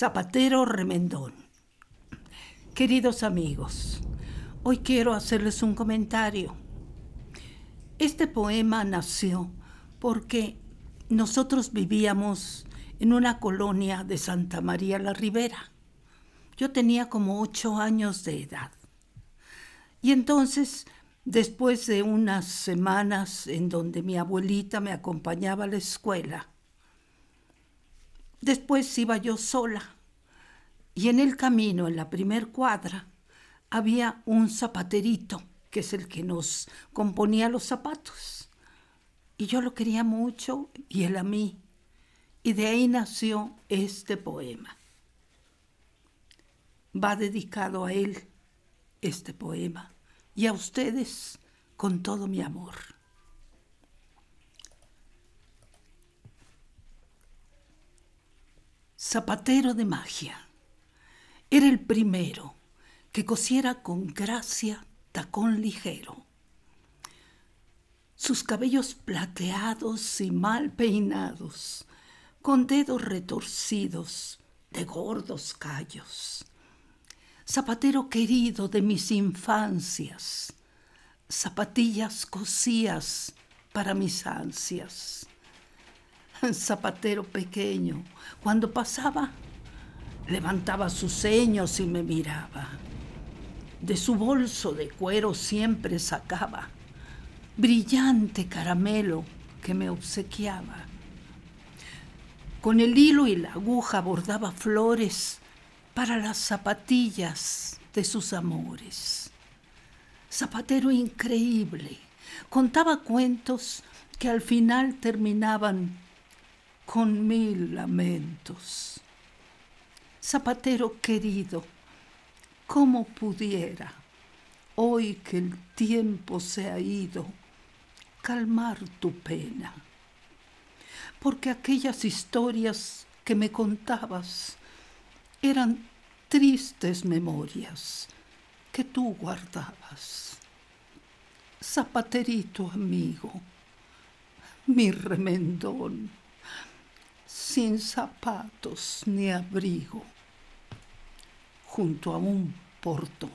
Zapatero Remendón. Queridos amigos, hoy quiero hacerles un comentario. Este poema nació porque nosotros vivíamos en una colonia de Santa María la Ribera. Yo tenía como ocho años de edad. Y entonces, después de unas semanas en donde mi abuelita me acompañaba a la escuela, después iba yo sola y en el camino, en la primer cuadra, había un zapaterito, que es el que nos componía los zapatos. Y yo lo quería mucho y él a mí. Y de ahí nació este poema. Va dedicado a él este poema y a ustedes con todo mi amor. Zapatero de magia. Era el primero que cosiera con gracia tacón ligero. Sus cabellos plateados y mal peinados, con dedos retorcidos de gordos callos. Zapatero querido de mis infancias, zapatillas cosías para mis ansias. Zapatero pequeño, cuando pasaba Levantaba sus ceños y me miraba. De su bolso de cuero siempre sacaba brillante caramelo que me obsequiaba. Con el hilo y la aguja bordaba flores para las zapatillas de sus amores. Zapatero increíble, contaba cuentos que al final terminaban con mil lamentos. Zapatero querido, ¿cómo pudiera, hoy que el tiempo se ha ido, calmar tu pena? Porque aquellas historias que me contabas eran tristes memorias que tú guardabas. Zapaterito amigo, mi remendón, sin zapatos ni abrigo junto a un portón.